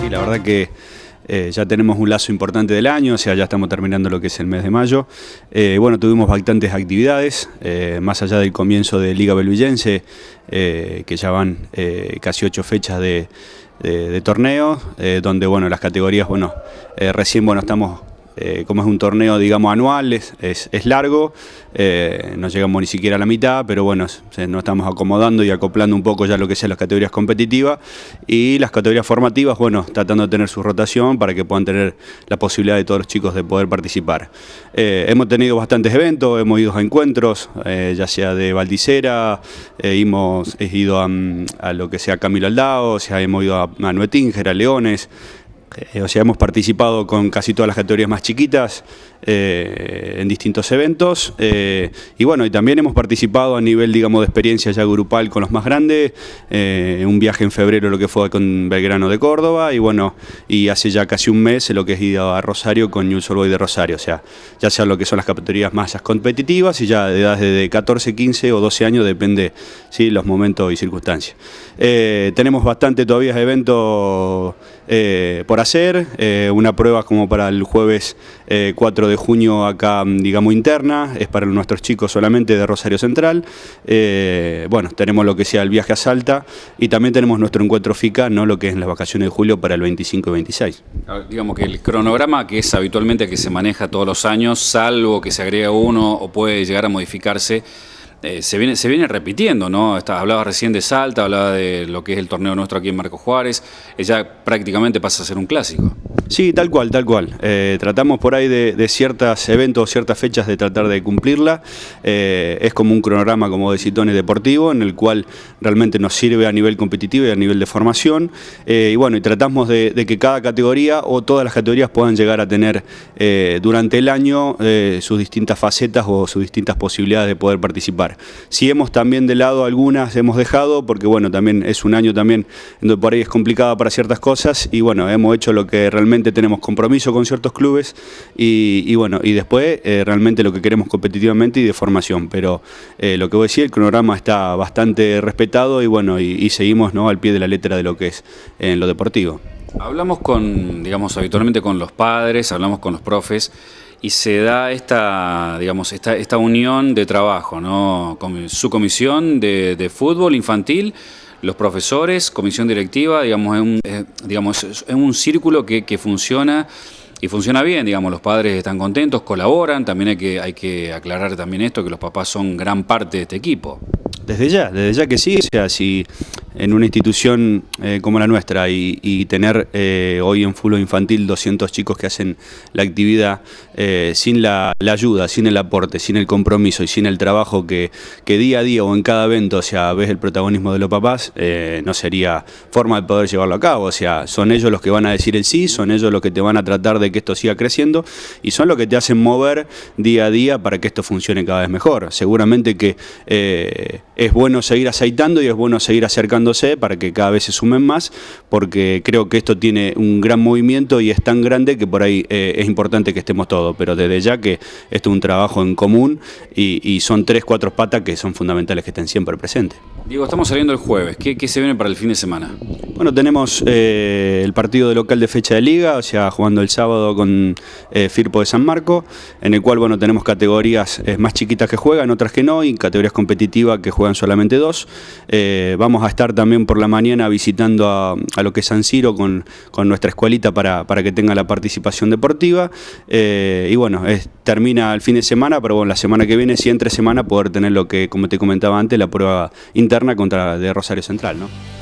Sí, la verdad que eh, ya tenemos un lazo importante del año, o sea, ya estamos terminando lo que es el mes de mayo. Eh, bueno, tuvimos bastantes actividades, eh, más allá del comienzo de Liga Beluyense, que ya van casi ocho fechas de, torneo, donde, bueno, las categorías, bueno, recién, bueno, estamos eh, como es un torneo, digamos, anual, es, largo, eh, no llegamos ni siquiera a la mitad, pero bueno, nos estamos acomodando y acoplando un poco ya lo que sean las categorías competitivas y las categorías formativas, bueno, tratando de tener su rotación para que puedan tener la posibilidad de todos los chicos de poder participar. Eh, hemos tenido bastantes eventos, hemos ido a encuentros, ya sea de Valdicera, hemos ido mm, a, lo que sea Camilo Aldao, hemos ido a, a a Leones, eh, o sea, hemos participado con casi todas las categorías más chiquitas eh, en distintos eventos. Eh, y bueno, y también hemos participado a nivel, digamos, de experiencia ya grupal con los más grandes. un viaje en febrero, lo que fue con Belgrano de Córdoba. Y bueno, y hace ya casi un mes lo que es ido a Rosario con Yul Boy de Rosario. O sea, ya sea lo que son las categorías más competitivas y ya de edad de 14, 15 o 12 años, depende los momentos y circunstancias. tenemos bastante todavía eventos por hacer, eh, una prueba como para el jueves 4 eh, de junio acá, digamos, interna, es para nuestros chicos solamente de Rosario Central. Eh, bueno, tenemos lo que sea el viaje a Salta y también tenemos nuestro encuentro FICA, no lo que es en las vacaciones de julio para el 25 y 26. Digamos que el cronograma que es habitualmente el que se maneja todos los años, salvo que se agregue uno o puede llegar a modificarse, eh, se, viene, se viene repitiendo, ¿no? hablaba recién de Salta, hablaba de lo que es el torneo nuestro aquí en Marco Juárez, eh, ya prácticamente pasa a ser un clásico. Sí, tal cual, tal cual. Eh, tratamos por ahí de, ciertos eventos, ciertas fechas de tratar de cumplirla. Eh, es como un cronograma, como de Citones Deportivo, en el cual realmente nos sirve a nivel competitivo y a nivel de formación. Eh, y bueno, y tratamos de, que cada categoría o todas las categorías puedan llegar a tener durante el año sus distintas facetas o sus distintas posibilidades de poder participar. Si hemos también de lado algunas, hemos dejado, porque bueno, también es un año también en donde por ahí es complicada para ciertas cosas y bueno, hemos hecho lo que realmente tenemos compromiso con ciertos clubes y, bueno, y después eh, realmente lo que queremos competitivamente y de formación, pero eh, lo que voy a decir, el cronograma está bastante respetado y bueno, y, seguimos ¿no? al pie de la letra de lo que es en lo deportivo. Hablamos con, digamos, habitualmente con los padres, hablamos con los profes y se da esta, digamos, esta, esta unión de trabajo, Con su comisión de fútbol infantil los profesores, comisión directiva, digamos, es un, digamos, un círculo que, funciona y funciona bien, digamos, los padres están contentos, colaboran, también hay que, hay que aclarar también esto, que los papás son gran parte de este equipo. Desde ya, desde ya que sí, o sea, si en una institución eh, como la nuestra y, tener eh, hoy en fútbol infantil 200 chicos que hacen la actividad eh, sin la, ayuda, sin el aporte, sin el compromiso y sin el trabajo que, día a día o en cada evento, o sea, ves el protagonismo de los papás, no sería forma de poder llevarlo a cabo, o sea, son ellos los que van a decir el sí, son ellos los que te van a tratar de que esto siga creciendo y son los que te hacen mover día a día para que esto funcione cada vez mejor. Seguramente que es bueno seguir aceitando y es bueno seguir acercando para que cada vez se sumen más, porque creo que esto tiene un gran movimiento y es tan grande que por ahí eh, es importante que estemos todos, pero desde ya que esto es un trabajo en común y, son tres, cuatro patas que son fundamentales que estén siempre presentes. Diego, estamos saliendo el jueves, ¿Qué, ¿qué, se viene para el fin de semana? Bueno, tenemos eh, el partido de local de fecha de liga, o sea, jugando el sábado con eh, Firpo de San Marco, en el cual, bueno, tenemos categorías más chiquitas que juegan, otras que no, y categorías competitivas que juegan solamente dos. vamos a estar también por la mañana visitando a, lo que es San Ciro con, nuestra escuelita para, que tenga la participación deportiva. Eh, y bueno, termina el fin de semana, pero bueno, la semana que viene, si entre semana, poder tener lo que, como te comentaba antes, la prueba interna contra de Rosario Central, ¿no?